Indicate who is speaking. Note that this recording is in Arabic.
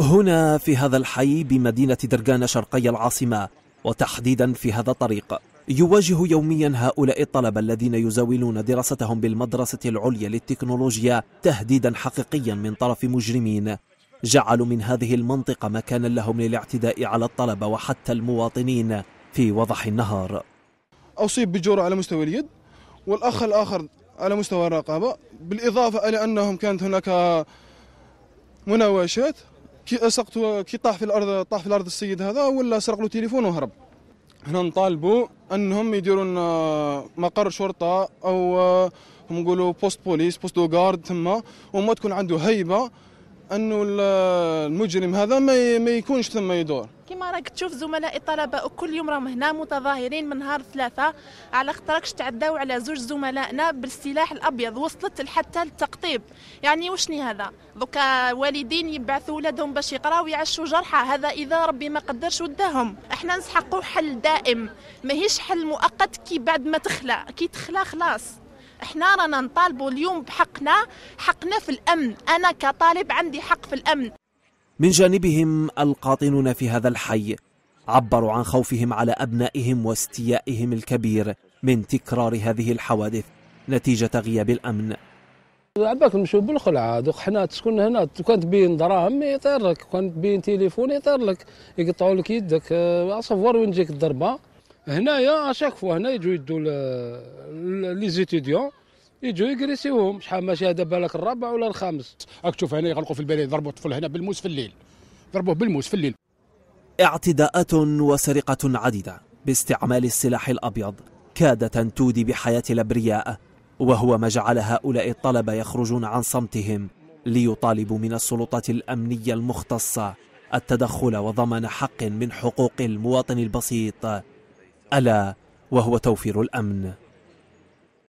Speaker 1: هنا في هذا الحي بمدينة درقان شرقي العاصمة وتحديدا في هذا الطريق يواجه يوميا هؤلاء الطلبة الذين يزاولون دراستهم بالمدرسة العليا للتكنولوجيا تهديدا حقيقيا من طرف مجرمين جعلوا من هذه المنطقة مكانا لهم للاعتداء على الطلبة وحتى المواطنين في وضح النهار
Speaker 2: أصيب بجرعة على مستوى اليد والأخ الآخر على مستوى الرقابة بالإضافة إلى أنهم كانت هناك مناوشات كي سقط كي طاح في الارض طاح في الارض السيد هذا ولا سرق له تليفون وهرب هنا نطالبوا انهم يديروا آه، مقر شرطه او آه، هم نقولوا بوست بوليس بوست غارد تما وما تكون عنده هيبه انه المجرم هذا ما ما يكونش ثم يدور
Speaker 3: كما راك تشوف زملاء الطلبه كل يوم راهم هنا متظاهرين من نهار ثلاثه على خطركش تعداو على زوج زملائنا بالسلاح الابيض وصلت حتى للتقطيب يعني وشني هذا دوكا والدين يبعثوا ولادهم باش يقراو يعشوا جرحى هذا اذا ربي ما قدرش وداهم احنا نسحقوا حل دائم ماهيش حل مؤقت كي بعد ما تخلى كي تخلى خلاص احنا رانا نطالبوا اليوم بحقنا حقنا في الامن انا كطالب عندي حق في الامن
Speaker 1: من جانبهم القاطنون في هذا الحي عبروا عن خوفهم على ابنائهم واستيائهم الكبير من تكرار هذه الحوادث نتيجه غياب الامن
Speaker 4: عباك نمشيو بالخلعة دوك حنا تسكن هنا كان تبين دراهم يطير لك كان تبين تليفون يطير لك يقطعوا لك يدك آه، اصفور وين تجيك الضربة هنايا اشاك فوا هنا يجوا يدوا لي زيتيديون يجوا يجريسيوهم شحال ماشي هذا بالك الرابع ولا الخامس راك تشوف هنا يغلقوا في البلد ضربوا الطفل هنا بالموس في الليل
Speaker 1: ضربوه بالموس في الليل اعتداءات وسرقة عديدة باستعمال السلاح الأبيض كادت أن تودي بحياة الأبرياء وهو ما جعل هؤلاء الطلبة يخرجون عن صمتهم ليطالبوا من السلطات الأمنية المختصة التدخل وضمان حق من حقوق المواطن البسيط ألا وهو توفير الأمن